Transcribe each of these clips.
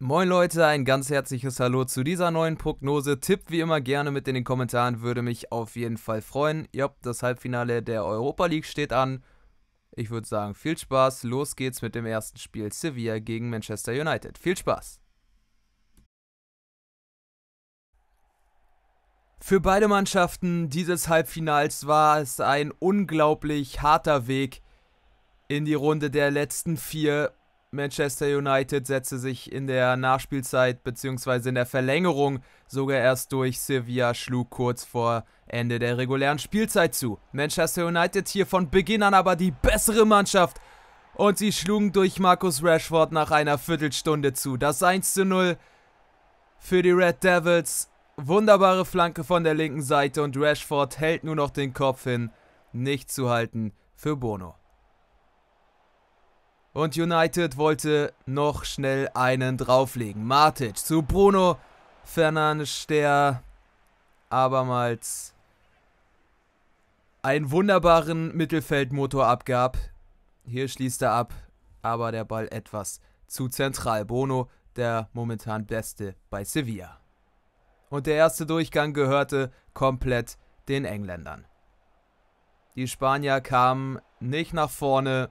Moin Leute, ein ganz herzliches Hallo zu dieser neuen Prognose. Tipp wie immer gerne mit in den Kommentaren, würde mich auf jeden Fall freuen. Ja, das Halbfinale der Europa League steht an. Ich würde sagen, viel Spaß. Los geht's mit dem ersten Spiel Sevilla gegen Manchester United. Viel Spaß! Für beide Mannschaften dieses Halbfinals war es ein unglaublich harter Weg in die Runde der letzten vier Manchester United setzte sich in der Nachspielzeit bzw. in der Verlängerung sogar erst durch. Sevilla schlug kurz vor Ende der regulären Spielzeit zu. Manchester United hier von Beginn an aber die bessere Mannschaft. Und sie schlugen durch Marcus Rashford nach einer Viertelstunde zu. Das 1 zu 0 für die Red Devils. Wunderbare Flanke von der linken Seite und Rashford hält nur noch den Kopf hin. Nicht zu halten für Bono. Und United wollte noch schnell einen drauflegen. Matic zu Bruno Fernandes, der abermals einen wunderbaren Mittelfeldmotor abgab. Hier schließt er ab, aber der Ball etwas zu zentral. Bruno, der momentan Beste bei Sevilla. Und der erste Durchgang gehörte komplett den Engländern. Die Spanier kamen nicht nach vorne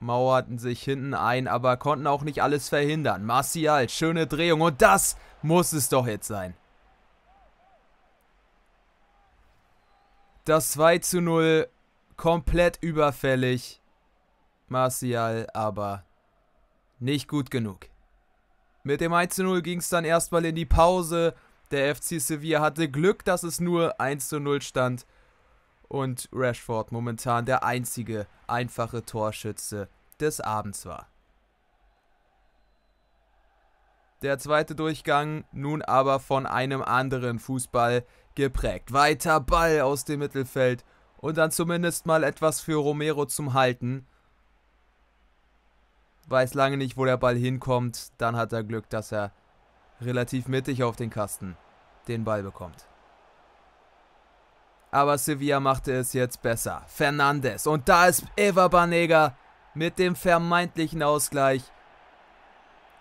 mauerten sich hinten ein, aber konnten auch nicht alles verhindern. Martial, schöne Drehung und das muss es doch jetzt sein. Das 2 zu 0 komplett überfällig. Martial aber nicht gut genug. Mit dem 1 zu 0 ging es dann erstmal in die Pause. Der FC Sevilla hatte Glück, dass es nur 1 zu 0 stand und Rashford momentan der einzige einfache Torschütze des Abends war. Der zweite Durchgang nun aber von einem anderen Fußball geprägt. Weiter Ball aus dem Mittelfeld und dann zumindest mal etwas für Romero zum Halten. Weiß lange nicht, wo der Ball hinkommt. Dann hat er Glück, dass er relativ mittig auf den Kasten den Ball bekommt. Aber Sevilla machte es jetzt besser. Fernandes. Und da ist Eva Banega mit dem vermeintlichen Ausgleich.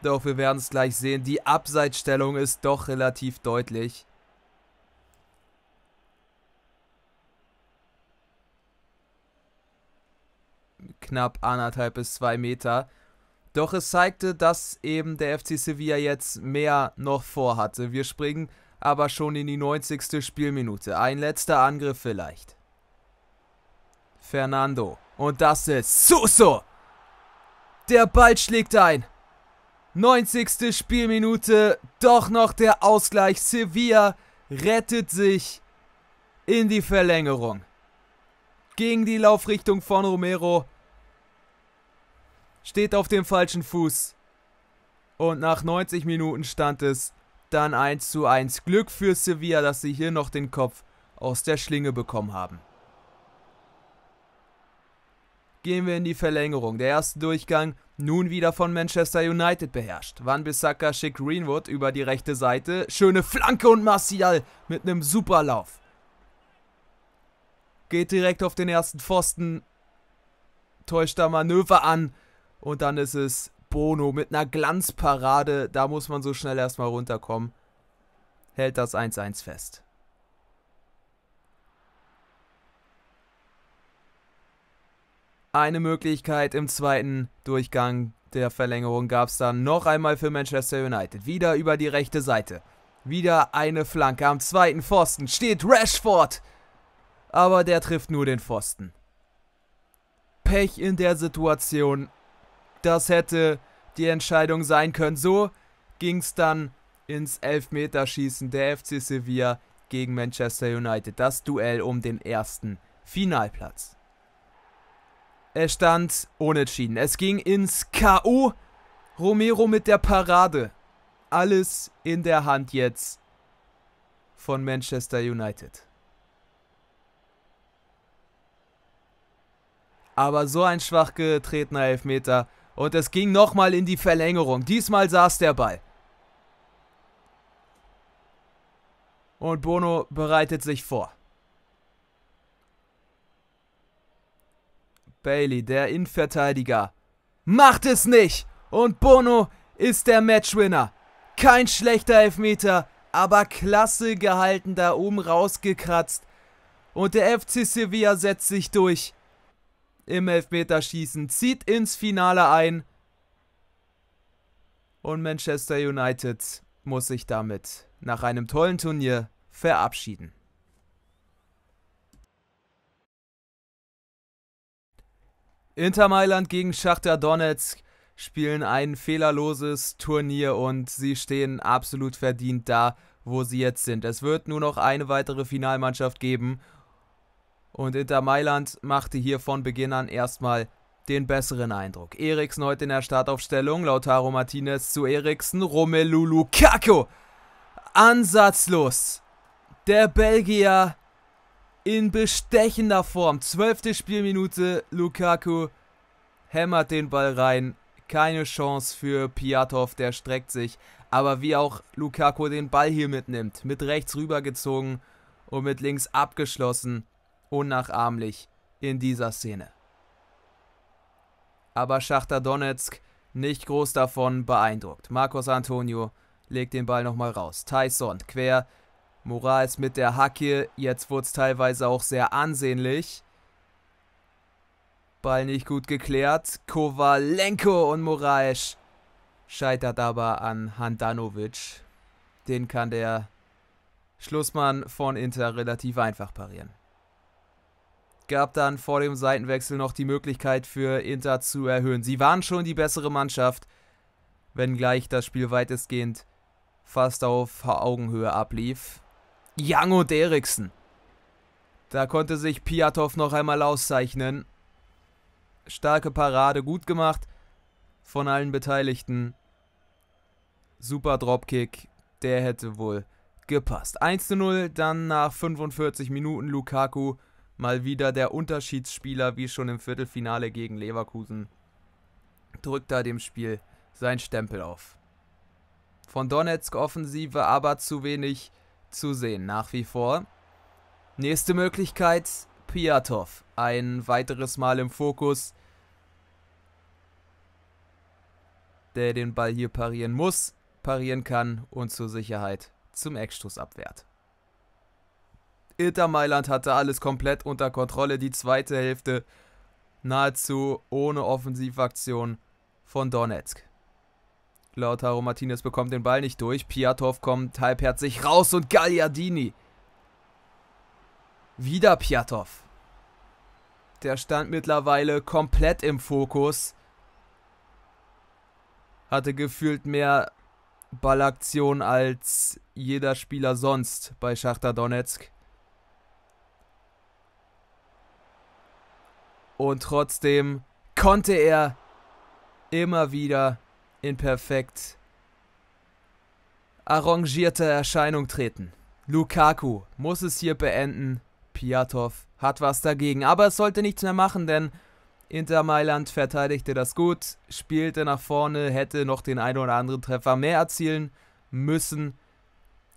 Doch wir werden es gleich sehen. Die Abseitsstellung ist doch relativ deutlich. Knapp anderthalb bis zwei Meter. Doch es zeigte, dass eben der FC Sevilla jetzt mehr noch vorhatte. Wir springen aber schon in die 90. Spielminute. Ein letzter Angriff vielleicht. Fernando. Und das ist Suso. Der Ball schlägt ein. 90. Spielminute. Doch noch der Ausgleich. Sevilla rettet sich in die Verlängerung. Gegen die Laufrichtung von Romero. Steht auf dem falschen Fuß. Und nach 90 Minuten stand es dann 1 zu 1 Glück für Sevilla, dass sie hier noch den Kopf aus der Schlinge bekommen haben. Gehen wir in die Verlängerung. Der erste Durchgang nun wieder von Manchester United beherrscht. Van Bissaka schickt Greenwood über die rechte Seite. Schöne Flanke und Martial mit einem Superlauf. Geht direkt auf den ersten Pfosten. Täuscht da Manöver an. Und dann ist es Bono mit einer Glanzparade. Da muss man so schnell erstmal runterkommen. Hält das 1-1 fest. Eine Möglichkeit im zweiten Durchgang der Verlängerung gab es dann noch einmal für Manchester United. Wieder über die rechte Seite. Wieder eine Flanke am zweiten Pfosten. Steht Rashford. Aber der trifft nur den Pfosten. Pech in der Situation. Das hätte die Entscheidung sein können. So ging es dann ins Elfmeterschießen der FC Sevilla gegen Manchester United. Das Duell um den ersten Finalplatz. Es stand unentschieden. Es ging ins K.O. Romero mit der Parade. Alles in der Hand jetzt von Manchester United. Aber so ein schwach getretener Elfmeter und es ging nochmal in die Verlängerung. Diesmal saß der Ball. Und Bono bereitet sich vor. Bailey, der Innenverteidiger, macht es nicht. Und Bono ist der Matchwinner. Kein schlechter Elfmeter, aber klasse gehalten, da oben rausgekratzt. Und der FC Sevilla setzt sich durch im Elfmeterschießen, zieht ins Finale ein. Und Manchester United muss sich damit nach einem tollen Turnier verabschieden. Inter Mailand gegen Schachter Donetsk spielen ein fehlerloses Turnier und sie stehen absolut verdient da, wo sie jetzt sind. Es wird nur noch eine weitere Finalmannschaft geben und Inter Mailand machte hier von Beginn an erstmal den besseren Eindruck. Eriksen heute in der Startaufstellung, Lautaro Martinez zu Eriksen, Romelu Lukaku. Ansatzlos. Der Belgier in bestechender Form. Zwölfte Spielminute, Lukaku hämmert den Ball rein. Keine Chance für Piatov, der streckt sich. Aber wie auch Lukaku den Ball hier mitnimmt, mit rechts rübergezogen und mit links abgeschlossen unnachahmlich in dieser Szene. Aber Schachter Donetsk nicht groß davon beeindruckt. Marcos Antonio legt den Ball nochmal raus. Tyson quer. Moraes mit der Hacke. Jetzt wurde es teilweise auch sehr ansehnlich. Ball nicht gut geklärt. Kovalenko und Moraes scheitert aber an Handanovic. Den kann der Schlussmann von Inter relativ einfach parieren gab dann vor dem Seitenwechsel noch die Möglichkeit für Inter zu erhöhen. Sie waren schon die bessere Mannschaft, wenngleich das Spiel weitestgehend fast auf Augenhöhe ablief. Young und Eriksen. Da konnte sich Piatow noch einmal auszeichnen. Starke Parade, gut gemacht von allen Beteiligten. Super Dropkick, der hätte wohl gepasst. 1 zu 0, dann nach 45 Minuten Lukaku mal wieder der Unterschiedsspieler, wie schon im Viertelfinale gegen Leverkusen, drückt da dem Spiel seinen Stempel auf. Von Donetsk Offensive aber zu wenig zu sehen nach wie vor. Nächste Möglichkeit, Piatov. Ein weiteres Mal im Fokus, der den Ball hier parieren muss, parieren kann und zur Sicherheit zum Eckstoß abwehrt. Inter Mailand hatte alles komplett unter Kontrolle. Die zweite Hälfte nahezu ohne Offensivaktion von Donetsk. Lautaro Martinez bekommt den Ball nicht durch. Piatov kommt halbherzig raus und Gagliardini. Wieder Piatov. Der stand mittlerweile komplett im Fokus. Hatte gefühlt mehr Ballaktion als jeder Spieler sonst bei Schachter Donetsk. Und trotzdem konnte er immer wieder in perfekt arrangierte Erscheinung treten. Lukaku muss es hier beenden. Piatov hat was dagegen, aber es sollte nichts mehr machen, denn Inter Mailand verteidigte das gut, spielte nach vorne, hätte noch den einen oder anderen Treffer mehr erzielen müssen,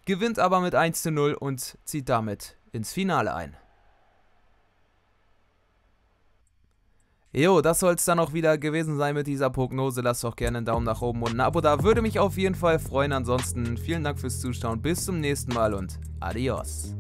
gewinnt aber mit 1 zu 0 und zieht damit ins Finale ein. Jo, das soll es dann auch wieder gewesen sein mit dieser Prognose. Lasst doch gerne einen Daumen nach oben und ein Abo da. Würde mich auf jeden Fall freuen. Ansonsten vielen Dank fürs Zuschauen. Bis zum nächsten Mal und adios.